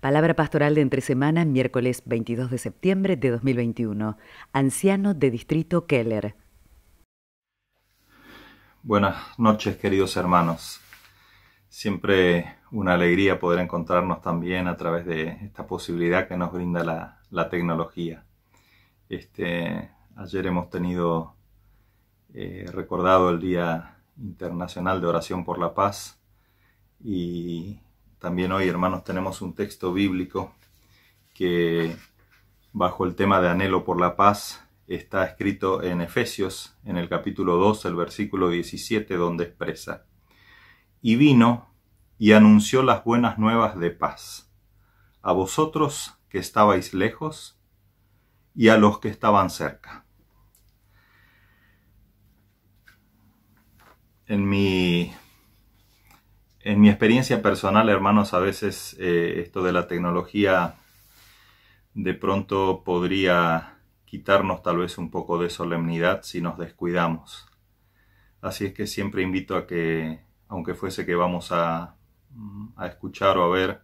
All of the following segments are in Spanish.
Palabra pastoral de entre semana, miércoles 22 de septiembre de 2021. Anciano de Distrito Keller. Buenas noches, queridos hermanos. Siempre una alegría poder encontrarnos también a través de esta posibilidad que nos brinda la, tecnología. Este, ayer hemos tenido eh, recordado el Día Internacional de Oración por la Paz y también hoy, hermanos, tenemos un texto bíblico que bajo el tema de anhelo por la paz está escrito en Efesios, en el capítulo 2, el versículo 17, donde expresa, y vino y anunció las buenas nuevas de paz a vosotros que estabais lejos y a los que estaban cerca. En mi en mi experiencia personal, hermanos, a veces eh, esto de la tecnología de pronto podría quitarnos tal vez un poco de solemnidad si nos descuidamos. Así es que siempre invito a que, aunque fuese que vamos a, escuchar o a ver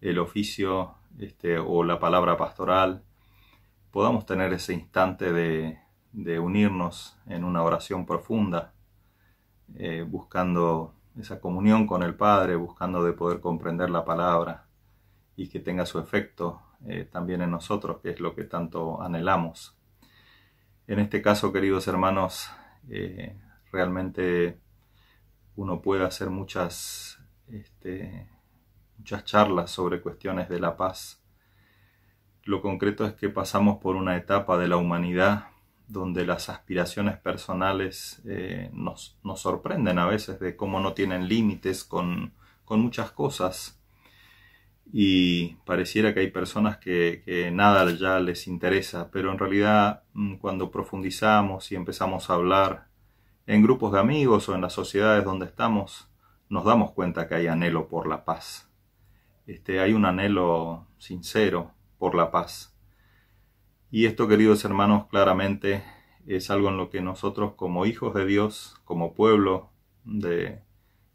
el oficio este, o la palabra pastoral, podamos tener ese instante de, unirnos en una oración profunda, eh, buscando esa comunión con el Padre, buscando de poder comprender la palabra y que tenga su efecto eh, también en nosotros, que es lo que tanto anhelamos. En este caso, queridos hermanos, eh, realmente uno puede hacer muchas, este, muchas charlas sobre cuestiones de la paz. Lo concreto es que pasamos por una etapa de la humanidad donde las aspiraciones personales eh, nos, sorprenden a veces de cómo no tienen límites con, muchas cosas. Y pareciera que hay personas que, que, nada ya les interesa, pero en realidad mm, cuando profundizamos y empezamos a hablar en grupos de amigos o en las sociedades donde estamos, nos damos cuenta que hay anhelo por la paz. Este, hay un anhelo sincero por la paz. Y esto, queridos hermanos, claramente es algo en lo que nosotros como hijos de Dios, como pueblo de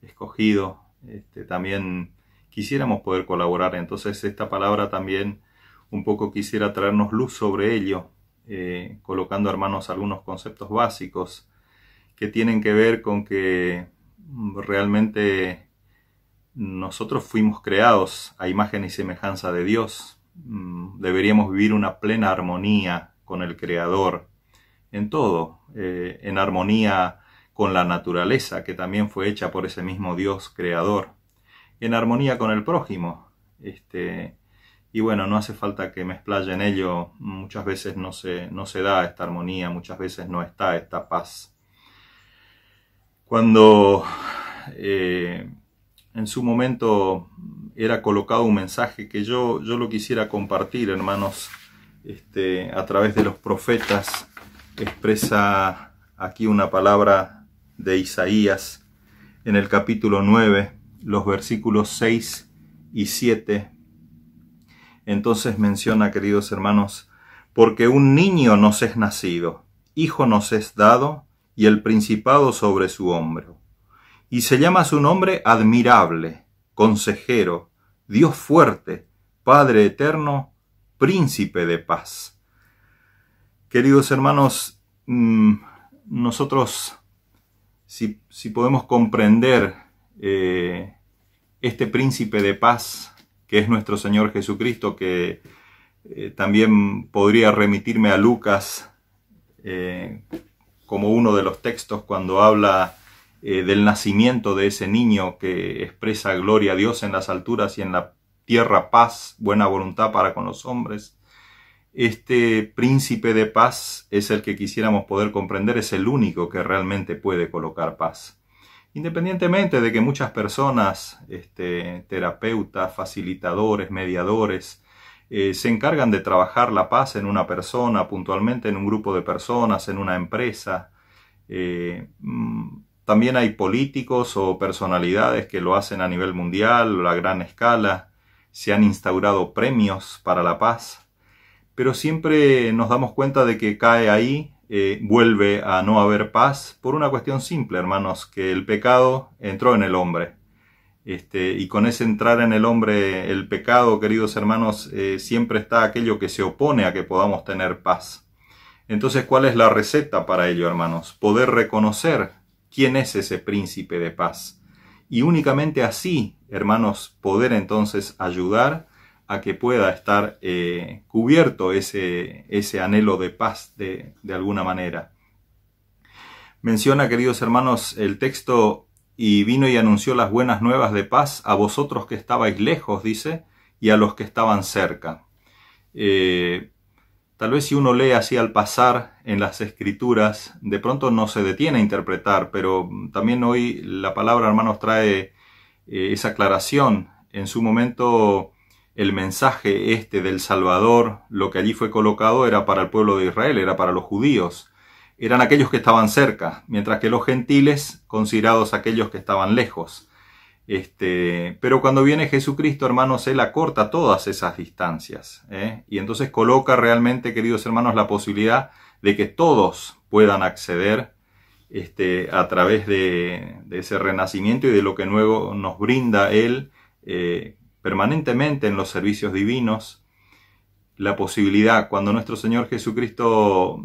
escogido, este, también quisiéramos poder colaborar. Entonces esta palabra también un poco quisiera traernos luz sobre ello, eh, colocando, hermanos, algunos conceptos básicos que tienen que ver con que realmente nosotros fuimos creados a imagen y semejanza de Dios. Mm, deberíamos vivir una plena armonía con el Creador en todo, eh, en armonía con la naturaleza que también fue hecha por ese mismo Dios Creador, en armonía con el prójimo. Este, y bueno, no hace falta que me explaye en ello, muchas veces no se, no se da esta armonía, muchas veces no está esta paz. Cuando eh, en su momento era colocado un mensaje que yo, yo lo quisiera compartir, hermanos, este, a través de los profetas, expresa aquí una palabra de Isaías en el capítulo 9, los versículos 6 y 7. Entonces menciona, queridos hermanos, porque un niño nos es nacido, hijo nos es dado, y el principado sobre su hombro. Y se llama su nombre admirable consejero, Dios fuerte, Padre eterno, príncipe de paz. Queridos hermanos, mm, nosotros, si, podemos comprender eh, este príncipe de paz, que es nuestro Señor Jesucristo, que eh, también podría remitirme a Lucas eh, como uno de los textos cuando habla eh, del nacimiento de ese niño que expresa gloria a Dios en las alturas y en la tierra paz, buena voluntad para con los hombres. Este príncipe de paz es el que quisiéramos poder comprender, es el único que realmente puede colocar paz. Independientemente de que muchas personas, este, terapeutas, facilitadores, mediadores, eh, se encargan de trabajar la paz en una persona, puntualmente en un grupo de personas, en una empresa, eh, mm, también hay políticos o personalidades que lo hacen a nivel mundial o a gran escala. Se han instaurado premios para la paz. Pero siempre nos damos cuenta de que cae ahí, eh, vuelve a no haber paz por una cuestión simple, hermanos, que el pecado entró en el hombre. Este, y con ese entrar en el hombre el pecado, queridos hermanos, eh, siempre está aquello que se opone a que podamos tener paz. Entonces, ¿cuál es la receta para ello, hermanos? Poder reconocer quién es ese príncipe de paz. Y únicamente así, hermanos, poder entonces ayudar a que pueda estar eh, cubierto ese, ese, anhelo de paz de, alguna manera. Menciona, queridos hermanos, el texto, y vino y anunció las buenas nuevas de paz a vosotros que estabais lejos, dice, y a los que estaban cerca. Eh, Tal vez si uno lee así al pasar en las escrituras, de pronto no se detiene a interpretar, pero también hoy la palabra, hermanos, trae eh, esa aclaración. En su momento el mensaje este del Salvador, lo que allí fue colocado era para el pueblo de Israel, era para los judíos, eran aquellos que estaban cerca, mientras que los gentiles considerados aquellos que estaban lejos. Este, pero cuando viene Jesucristo, hermanos, Él acorta todas esas distancias. ¿eh? Y entonces coloca realmente, queridos hermanos, la posibilidad de que todos puedan acceder este, a través de, ese renacimiento y de lo que luego nos brinda Él eh, permanentemente en los servicios divinos, la posibilidad, cuando nuestro Señor Jesucristo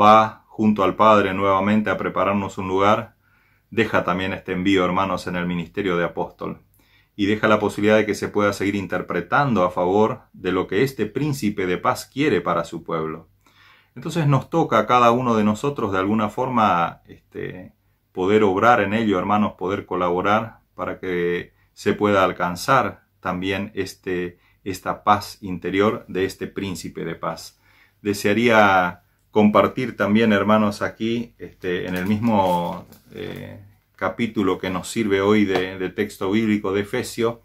va junto al Padre nuevamente a prepararnos un lugar, deja también este envío, hermanos, en el ministerio de apóstol y deja la posibilidad de que se pueda seguir interpretando a favor de lo que este príncipe de paz quiere para su pueblo. Entonces nos toca a cada uno de nosotros de alguna forma este, poder obrar en ello, hermanos, poder colaborar para que se pueda alcanzar también este, esta paz interior de este príncipe de paz. Desearía compartir también, hermanos, aquí, este, en el mismo eh, capítulo que nos sirve hoy de, texto bíblico de Efesio,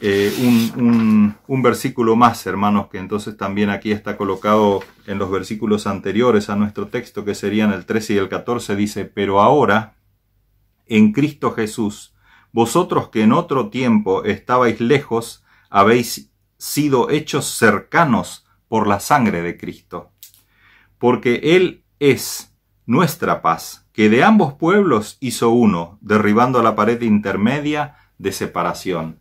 eh, un, versículo más, hermanos, que entonces también aquí está colocado en los versículos anteriores a nuestro texto, que serían el 13 y el 14, dice, pero ahora, en Cristo Jesús, vosotros que en otro tiempo estabais lejos, habéis sido hechos cercanos por la sangre de Cristo porque Él es nuestra paz, que de ambos pueblos hizo uno, derribando la pared intermedia de separación.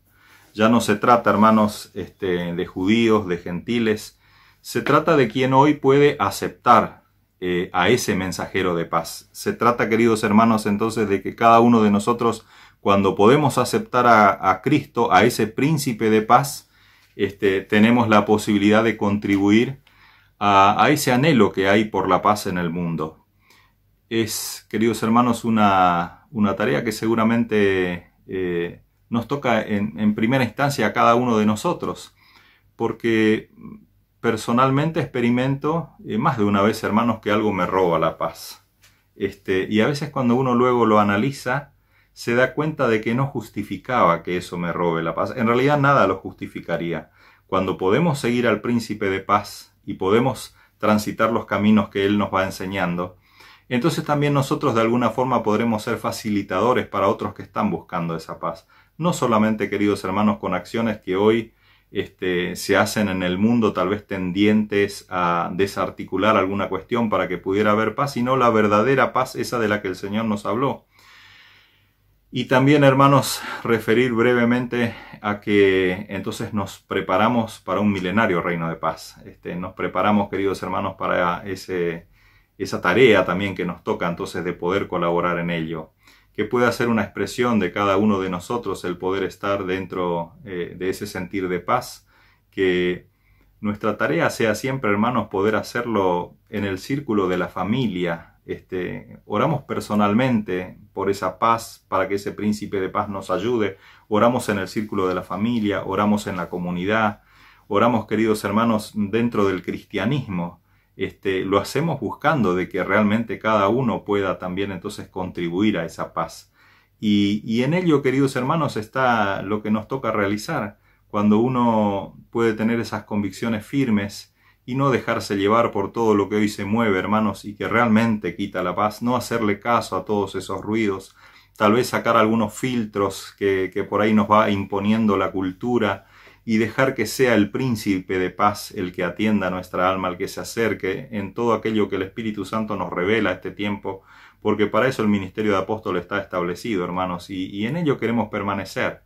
Ya no se trata, hermanos, este, de judíos, de gentiles, se trata de quien hoy puede aceptar eh, a ese mensajero de paz. Se trata, queridos hermanos, entonces de que cada uno de nosotros, cuando podemos aceptar a, Cristo, a ese príncipe de paz, este, tenemos la posibilidad de contribuir a, ese anhelo que hay por la paz en el mundo. Es, queridos hermanos, una, tarea que seguramente eh, nos toca en, primera instancia a cada uno de nosotros, porque personalmente experimento eh, más de una vez, hermanos, que algo me roba la paz. Este, y a veces cuando uno luego lo analiza, se da cuenta de que no justificaba que eso me robe la paz. En realidad nada lo justificaría. Cuando podemos seguir al príncipe de paz y podemos transitar los caminos que Él nos va enseñando, entonces también nosotros de alguna forma podremos ser facilitadores para otros que están buscando esa paz. No solamente, queridos hermanos, con acciones que hoy este, se hacen en el mundo tal vez tendientes a desarticular alguna cuestión para que pudiera haber paz, sino la verdadera paz esa de la que el Señor nos habló. Y también, hermanos, referir brevemente a que entonces nos preparamos para un milenario reino de paz. Este, nos preparamos, queridos hermanos, para esa tarea también que nos toca entonces de poder colaborar en ello. Que pueda ser una expresión de cada uno de nosotros el poder estar dentro eh, de ese sentir de paz. Que nuestra tarea sea siempre, hermanos, poder hacerlo en el círculo de la familia, este, oramos personalmente por esa paz, para que ese príncipe de paz nos ayude. Oramos en el círculo de la familia, oramos en la comunidad, oramos, queridos hermanos, dentro del cristianismo. Este, lo hacemos buscando de que realmente cada uno pueda también entonces contribuir a esa paz. Y, y en ello, queridos hermanos, está lo que nos toca realizar. Cuando uno puede tener esas convicciones firmes, y no dejarse llevar por todo lo que hoy se mueve, hermanos, y que realmente quita la paz, no hacerle caso a todos esos ruidos, tal vez sacar algunos filtros que, por ahí nos va imponiendo la cultura, y dejar que sea el príncipe de paz el que atienda a nuestra alma, el que se acerque en todo aquello que el Espíritu Santo nos revela este tiempo, porque para eso el ministerio de apóstol está establecido, hermanos, y, y en ello queremos permanecer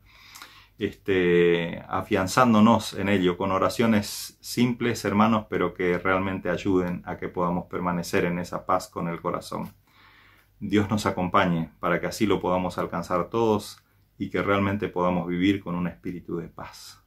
este, afianzándonos en ello con oraciones simples, hermanos, pero que realmente ayuden a que podamos permanecer en esa paz con el corazón. Dios nos acompañe para que así lo podamos alcanzar todos y que realmente podamos vivir con un espíritu de paz.